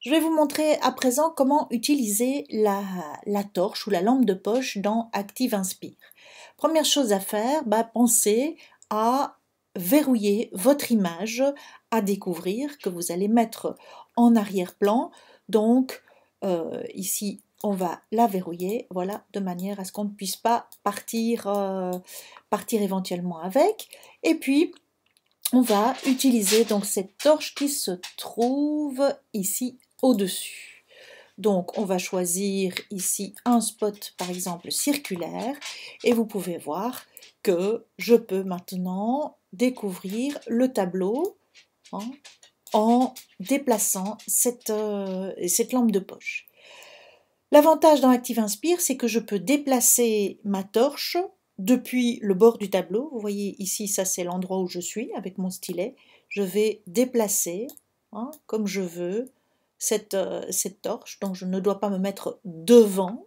Je vais vous montrer à présent comment utiliser la, torche ou la lampe de poche dans Active Inspire. Première chose à faire, bah, pensez à verrouiller votre image à découvrir que vous allez mettre en arrière-plan. Donc euh, ici, on va la verrouiller, voilà, de manière à ce qu'on ne puisse pas partir, euh, partir éventuellement avec. Et puis, on va utiliser donc cette torche qui se trouve ici au-dessus. Donc on va choisir ici un spot par exemple circulaire et vous pouvez voir que je peux maintenant découvrir le tableau hein, en déplaçant cette, euh, cette lampe de poche. L'avantage dans Active Inspire, c'est que je peux déplacer ma torche depuis le bord du tableau. Vous voyez ici, ça c'est l'endroit où je suis avec mon stylet. Je vais déplacer hein, comme je veux cette, euh, cette torche, donc je ne dois pas me mettre devant.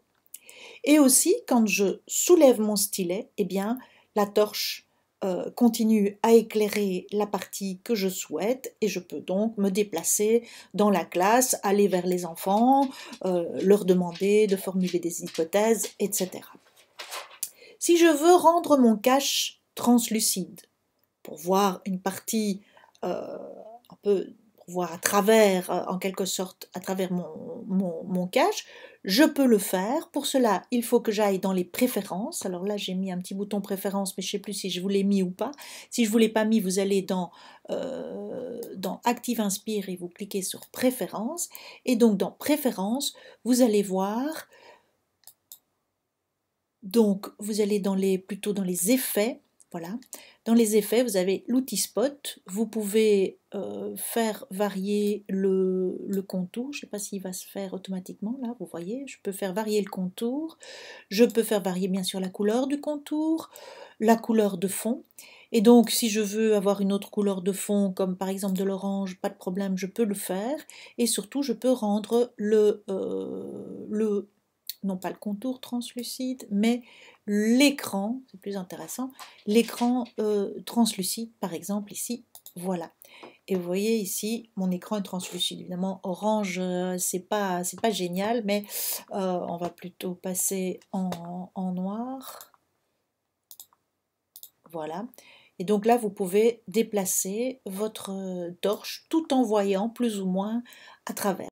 Et aussi, quand je soulève mon stylet, eh bien, la torche euh, continue à éclairer la partie que je souhaite et je peux donc me déplacer dans la classe, aller vers les enfants, euh, leur demander de formuler des hypothèses, etc. Si je veux rendre mon cache translucide, pour voir une partie un peu voir à travers, euh, en quelque sorte, à travers mon, mon, cache, je peux le faire. Pour cela, il faut que j'aille dans les préférences. Alors là, j'ai mis un petit bouton préférences, mais je ne sais plus si je vous l'ai mis ou pas. Si je ne vous l'ai pas mis, vous allez dans, euh, dans Active Inspire et vous cliquez sur préférences. Et donc dans préférences, vous allez voir. Donc vous allez dans les, plutôt dans les effets voilà. Dans les effets, vous avez l'outil spot. Vous pouvez euh, faire varier le, contour. Je ne sais pas s'il va se faire automatiquement. Là, vous voyez, je peux faire varier le contour. Je peux faire varier bien sûr la couleur du contour, la couleur de fond. Et donc, si je veux avoir une autre couleur de fond, comme par exemple de l'orange, pas de problème, je peux le faire. Et surtout, je peux rendre le, euh, le non pas le contour translucide, mais l'écran, c'est plus intéressant, l'écran euh, translucide, par exemple ici, voilà. Et vous voyez ici, mon écran est translucide. Évidemment, orange, euh, c'est pas, c'est pas génial, mais euh, on va plutôt passer en noir. Voilà. Et donc là, vous pouvez déplacer votre torche tout en voyant plus ou moins à travers.